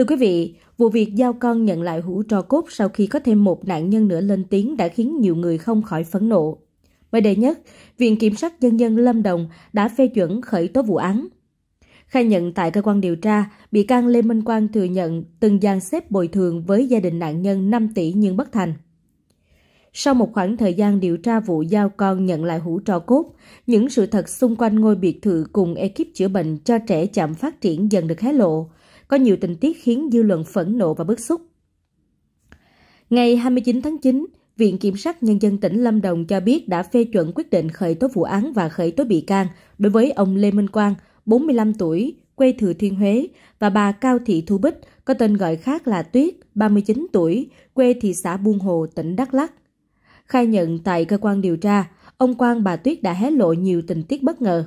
Thưa quý vị, vụ việc giao con nhận lại hũ tro cốt sau khi có thêm một nạn nhân nữa lên tiếng đã khiến nhiều người không khỏi phẫn nộ. Mới đây nhất, Viện Kiểm sát Nhân dân Lâm Đồng đã phê chuẩn khởi tố vụ án. Khai nhận tại cơ quan điều tra, bị can Lê Minh Quang thừa nhận từng gian xếp bồi thường với gia đình nạn nhân 5 tỷ nhưng bất thành. Sau một khoảng thời gian điều tra vụ giao con nhận lại hũ trò cốt, những sự thật xung quanh ngôi biệt thự cùng ekip chữa bệnh cho trẻ chậm phát triển dần được hé lộ, có nhiều tình tiết khiến dư luận phẫn nộ và bức xúc. Ngày 29 tháng 9, Viện Kiểm sát Nhân dân tỉnh Lâm Đồng cho biết đã phê chuẩn quyết định khởi tố vụ án và khởi tố bị can đối với ông Lê Minh Quang, 45 tuổi, quê Thừa Thiên Huế, và bà Cao Thị Thu Bích, có tên gọi khác là Tuyết, 39 tuổi, quê thị xã Buôn Hồ, tỉnh Đắk Lắk. Khai nhận tại cơ quan điều tra, ông Quang bà Tuyết đã hé lộ nhiều tình tiết bất ngờ.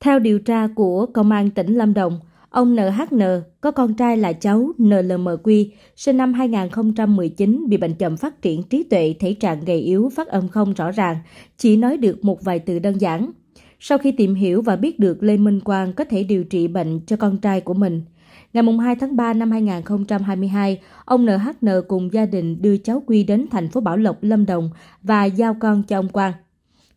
Theo điều tra của Công an tỉnh Lâm Đồng, Ông NHN có con trai là cháu NLMQ, sinh năm 2019 bị bệnh chậm phát triển trí tuệ, thể trạng gầy yếu, phát âm không rõ ràng, chỉ nói được một vài từ đơn giản. Sau khi tìm hiểu và biết được Lê Minh Quang có thể điều trị bệnh cho con trai của mình, ngày 2 tháng 3 năm 2022, ông NHN cùng gia đình đưa cháu Quy đến thành phố Bảo Lộc, Lâm Đồng và giao con cho ông Quang.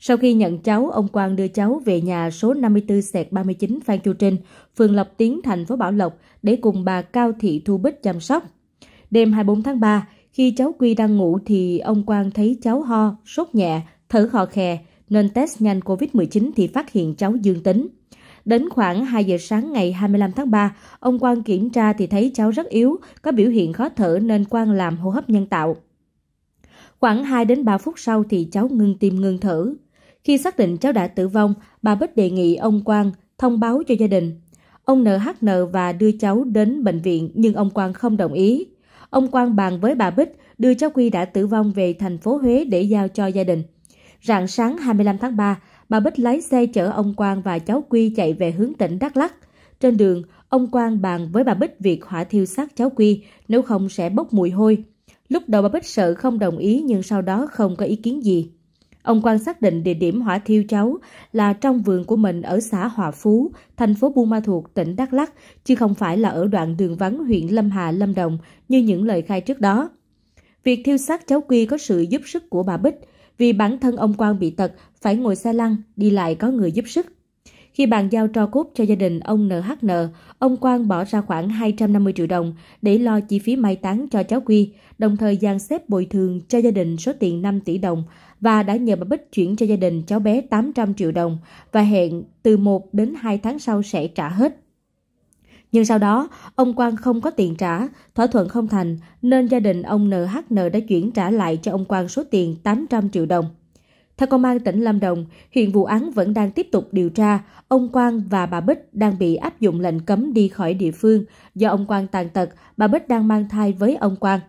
Sau khi nhận cháu, ông Quang đưa cháu về nhà số 54-39 Phan Chu Trinh, phường Lộc Tiến, thành phố Bảo Lộc để cùng bà Cao Thị Thu Bích chăm sóc. Đêm 24 tháng 3, khi cháu Quy đang ngủ thì ông Quang thấy cháu ho, sốt nhẹ, thở khò khè nên test nhanh COVID-19 thì phát hiện cháu dương tính. Đến khoảng 2 giờ sáng ngày 25 tháng 3, ông Quang kiểm tra thì thấy cháu rất yếu, có biểu hiện khó thở nên Quang làm hô hấp nhân tạo. Khoảng 2 đến 3 phút sau thì cháu ngưng tim ngưng thở. Khi xác định cháu đã tử vong, bà Bích đề nghị ông Quang thông báo cho gia đình. Ông NHN và đưa cháu đến bệnh viện nhưng ông Quang không đồng ý. Ông Quang bàn với bà Bích đưa cháu Quy đã tử vong về thành phố Huế để giao cho gia đình. Rạng sáng 25 tháng 3, bà Bích lái xe chở ông Quang và cháu Quy chạy về hướng tỉnh Đắk Lắk. Trên đường, ông Quang bàn với bà Bích việc hỏa thiêu xác cháu Quy, nếu không sẽ bốc mùi hôi. Lúc đầu bà Bích sợ không đồng ý nhưng sau đó không có ý kiến gì. Ông Quang xác định địa điểm hỏa thiêu cháu là trong vườn của mình ở xã Hòa Phú, thành phố Buôn Ma Thuột, tỉnh Đắk Lắk, chứ không phải là ở đoạn đường vắng huyện Lâm Hà, Lâm Đồng như những lời khai trước đó. Việc thiêu xác cháu Quy có sự giúp sức của bà Bích, vì bản thân ông Quang bị tật, phải ngồi xe lăn, đi lại có người giúp sức. Khi bàn giao tro cốt cho gia đình ông NHN, ông Quang bỏ ra khoảng 250 triệu đồng để lo chi phí mai táng cho cháu Quy, đồng thời dàn xếp bồi thường cho gia đình số tiền 5 tỷ đồng và đã nhờ bà Bích chuyển cho gia đình cháu bé 800 triệu đồng và hẹn từ 1 đến 2 tháng sau sẽ trả hết. Nhưng sau đó, ông Quang không có tiền trả, thỏa thuận không thành, nên gia đình ông NHN đã chuyển trả lại cho ông Quang số tiền 800 triệu đồng. Theo công an tỉnh Lâm Đồng, hiện vụ án vẫn đang tiếp tục điều tra. Ông Quang và bà Bích đang bị áp dụng lệnh cấm đi khỏi địa phương do ông Quang tàn tật, bà Bích đang mang thai với ông Quang.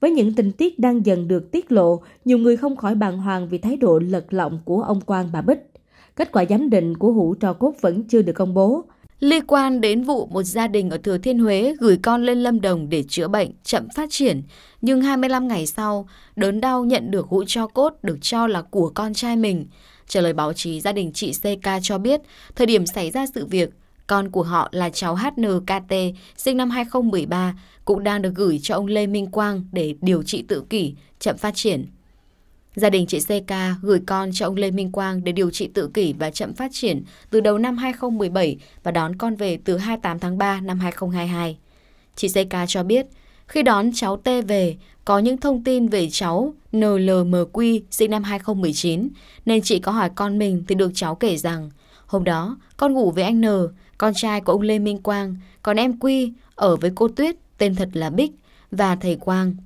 Với những tình tiết đang dần được tiết lộ, nhiều người không khỏi bàng hoàng vì thái độ lật lọng của ông Quang bà Bích. Kết quả giám định của hũ trò cốt vẫn chưa được công bố. Liên quan đến vụ một gia đình ở Thừa Thiên Huế gửi con lên Lâm Đồng để chữa bệnh, chậm phát triển, nhưng 25 ngày sau, đớn đau nhận được hũ cho cốt được cho là của con trai mình. Trả lời báo chí, gia đình chị CK cho biết, thời điểm xảy ra sự việc, con của họ là cháu HNKT, sinh năm 2013, cũng đang được gửi cho ông Lê Minh Quang để điều trị tự kỷ, chậm phát triển. Gia đình chị CK gửi con cho ông Lê Minh Quang để điều trị tự kỷ và chậm phát triển từ đầu năm 2017 và đón con về từ 28 tháng 3 năm 2022. Chị CK cho biết, khi đón cháu T về, có những thông tin về cháu NLMQ sinh năm 2019, nên chị có hỏi con mình thì được cháu kể rằng, hôm đó con ngủ với anh N, con trai của ông Lê Minh Quang, còn em Quy ở với cô Tuyết, tên thật là Bích, và thầy Quang.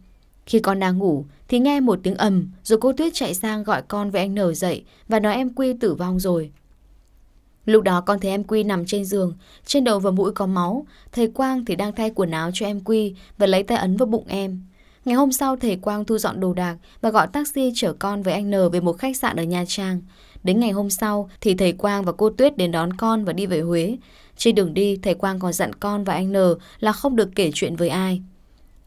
Khi con đang ngủ thì nghe một tiếng ầm rồi cô Tuyết chạy sang gọi con với anh N dậy và nói em Quy tử vong rồi. Lúc đó con thấy em Quy nằm trên giường, trên đầu và mũi có máu. Thầy Quang thì đang thay quần áo cho em Quy và lấy tay ấn vào bụng em. Ngày hôm sau thầy Quang thu dọn đồ đạc và gọi taxi chở con với anh N về một khách sạn ở Nha Trang. Đến ngày hôm sau thì thầy Quang và cô Tuyết đến đón con và đi về Huế. Trên đường đi, thầy Quang còn dặn con và anh N là không được kể chuyện với ai.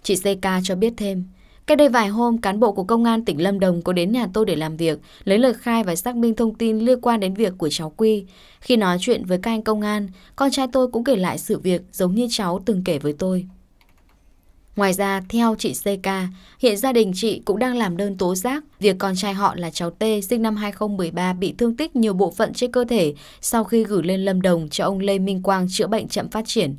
Chị CK cho biết thêm, Cách đây vài hôm, cán bộ của công an tỉnh Lâm Đồng có đến nhà tôi để làm việc, lấy lời khai và xác minh thông tin liên quan đến việc của cháu Quy. Khi nói chuyện với các anh công an, con trai tôi cũng kể lại sự việc giống như cháu từng kể với tôi. Ngoài ra, theo chị CK, hiện gia đình chị cũng đang làm đơn tố giác việc con trai họ là cháu T sinh năm 2013 bị thương tích nhiều bộ phận trên cơ thể sau khi gửi lên Lâm Đồng cho ông Lê Minh Quang chữa bệnh chậm phát triển.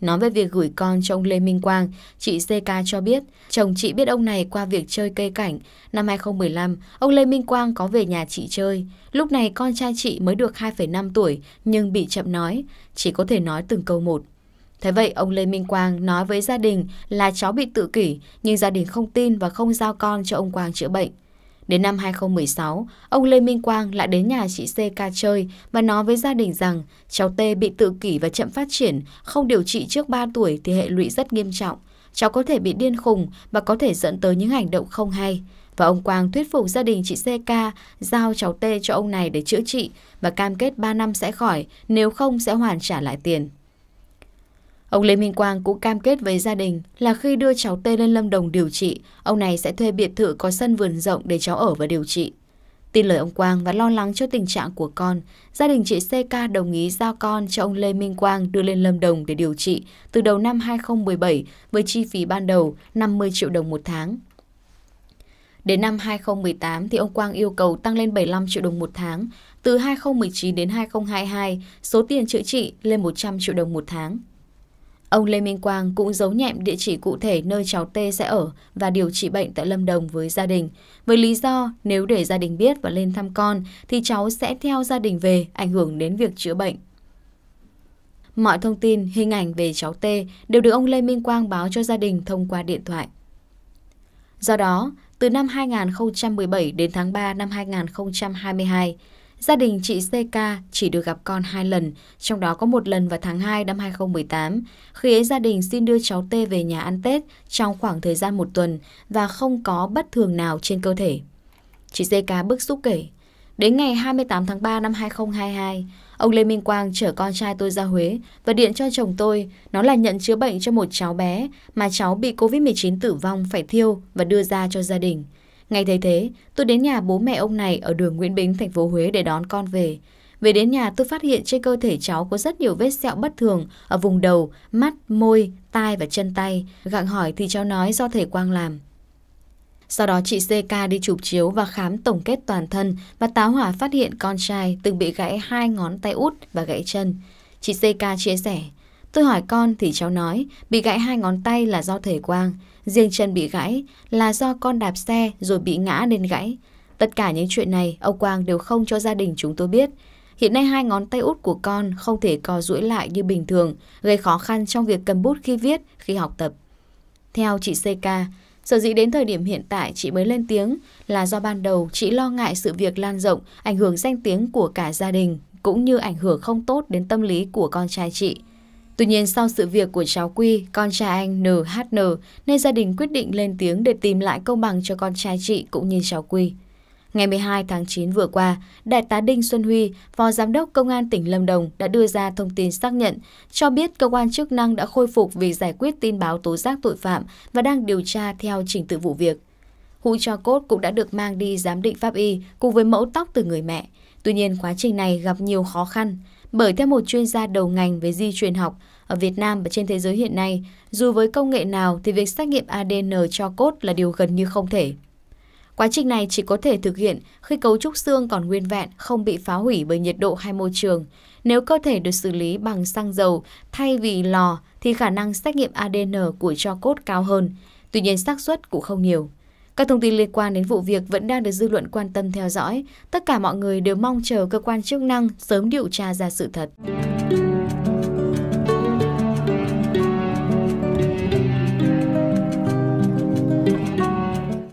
Nói về việc gửi con cho ông Lê Minh Quang, chị CK cho biết chồng chị biết ông này qua việc chơi cây cảnh. Năm 2015, ông Lê Minh Quang có về nhà chị chơi. Lúc này con trai chị mới được 2,5 tuổi nhưng bị chậm nói, chỉ có thể nói từng câu một. Thế vậy, ông Lê Minh Quang nói với gia đình là cháu bị tự kỷ, nhưng gia đình không tin và không giao con cho ông Quang chữa bệnh. Đến năm 2016, ông Lê Minh Quang lại đến nhà chị CK chơi và nói với gia đình rằng cháu T bị tự kỷ và chậm phát triển, không điều trị trước 3 tuổi thì hệ lụy rất nghiêm trọng. Cháu có thể bị điên khùng và có thể dẫn tới những hành động không hay. Và ông Quang thuyết phục gia đình chị CK giao cháu T cho ông này để chữa trị và cam kết 3 năm sẽ khỏi, nếu không sẽ hoàn trả lại tiền. Ông Lê Minh Quang cũng cam kết với gia đình là khi đưa cháu T lên Lâm Đồng điều trị, ông này sẽ thuê biệt thự có sân vườn rộng để cháu ở và điều trị. Tin lời ông Quang và lo lắng cho tình trạng của con, gia đình chị CK đồng ý giao con cho ông Lê Minh Quang đưa lên Lâm Đồng để điều trị từ đầu năm 2017 với chi phí ban đầu 50 triệu đồng một tháng. Đến năm 2018 thì ông Quang yêu cầu tăng lên 75 triệu đồng một tháng, từ 2019 đến 2022 số tiền chữa trị lên 100 triệu đồng một tháng. Ông Lê Minh Quang cũng giấu nhẹm địa chỉ cụ thể nơi cháu T sẽ ở và điều trị bệnh tại Lâm Đồng với gia đình. Với lý do nếu để gia đình biết và lên thăm con thì cháu sẽ theo gia đình về ảnh hưởng đến việc chữa bệnh. Mọi thông tin, hình ảnh về cháu T đều được ông Lê Minh Quang báo cho gia đình thông qua điện thoại. Do đó, từ năm 2017 đến tháng 3 năm 2022, Gia đình chị CK chỉ được gặp con hai lần, trong đó có một lần vào tháng 2 năm 2018, khi ấy gia đình xin đưa cháu T về nhà ăn Tết trong khoảng thời gian một tuần và không có bất thường nào trên cơ thể. Chị CK bức xúc kể, đến ngày 28 tháng 3 năm 2022, ông Lê Minh Quang chở con trai tôi ra Huế và điện cho chồng tôi, nó là nhận chữa bệnh cho một cháu bé mà cháu bị COVID-19 tử vong phải thiêu và đưa ra cho gia đình. Ngay thấy thế, tôi đến nhà bố mẹ ông này ở đường Nguyễn Bính, thành phố Huế để đón con về. Về đến nhà tôi phát hiện trên cơ thể cháu có rất nhiều vết sẹo bất thường ở vùng đầu, mắt, môi, tai và chân tay. Gặng hỏi thì cháu nói do thầy Quang làm. Sau đó chị CK đi chụp chiếu và khám tổng kết toàn thân và táo hỏa phát hiện con trai từng bị gãy hai ngón tay út và gãy chân. Chị CK chia sẻ, tôi hỏi con thì cháu nói bị gãy hai ngón tay là do thể quang riêng chân bị gãy là do con đạp xe rồi bị ngã nên gãy. Tất cả những chuyện này ông Quang đều không cho gia đình chúng tôi biết. Hiện nay hai ngón tay út của con không thể co duỗi lại như bình thường, gây khó khăn trong việc cầm bút khi viết, khi học tập. Theo chị CK, sở dĩ đến thời điểm hiện tại chị mới lên tiếng là do ban đầu chị lo ngại sự việc lan rộng, ảnh hưởng danh tiếng của cả gia đình, cũng như ảnh hưởng không tốt đến tâm lý của con trai chị. Tuy nhiên sau sự việc của cháu Quy, con trai anh NHN, nên gia đình quyết định lên tiếng để tìm lại công bằng cho con trai chị cũng như cháu Quy. Ngày 12 tháng 9 vừa qua, Đại tá Đinh Xuân Huy, Phó Giám đốc Công an tỉnh Lâm Đồng đã đưa ra thông tin xác nhận, cho biết cơ quan chức năng đã khôi phục việc giải quyết tin báo tố giác tội phạm và đang điều tra theo trình tự vụ việc. Hũ cho cốt cũng đã được mang đi giám định pháp y cùng với mẫu tóc từ người mẹ. Tuy nhiên quá trình này gặp nhiều khó khăn. Bởi theo một chuyên gia đầu ngành về di truyền học, ở Việt Nam và trên thế giới hiện nay, dù với công nghệ nào thì việc xét nghiệm ADN cho cốt là điều gần như không thể. Quá trình này chỉ có thể thực hiện khi cấu trúc xương còn nguyên vẹn, không bị phá hủy bởi nhiệt độ hay môi trường. Nếu cơ thể được xử lý bằng xăng dầu thay vì lò thì khả năng xét nghiệm ADN của cho cốt cao hơn, tuy nhiên xác suất cũng không nhiều. Các thông tin liên quan đến vụ việc vẫn đang được dư luận quan tâm theo dõi. Tất cả mọi người đều mong chờ cơ quan chức năng sớm điều tra ra sự thật.